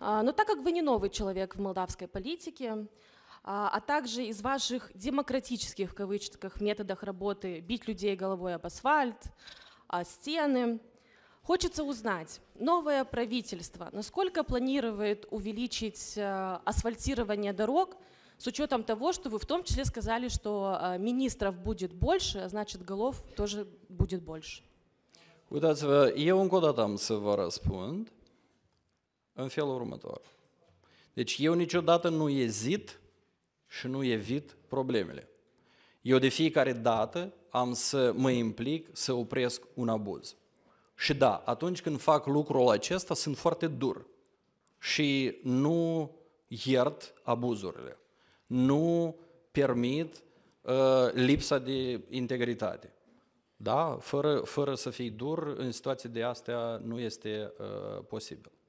А, но так как вы не новый человек в молдавской политике, а, а также из ваших демократических, в кавычках, методах работы бить людей головой об асфальт, о стены, Хочется узнать, новое правительство насколько планирует увеличить э, асфальтирование дорог с учетом того, что вы в том числе сказали, что э, министров будет больше, а значит голов тоже будет больше? Uitați-vă, eu încă o dată am să vă răspund. în felul următor. Deci eu niciodată nu ezit și nu evit problemele. Eu de fiecare dată am să mă implic să opresc un abuz. Și da, atunci când fac lucrul acesta, sunt foarte dur și nu iert abuzurile, nu permit uh, lipsa de integritate. Da? Fără, fără să fii dur, în situații de astea nu este uh, posibil.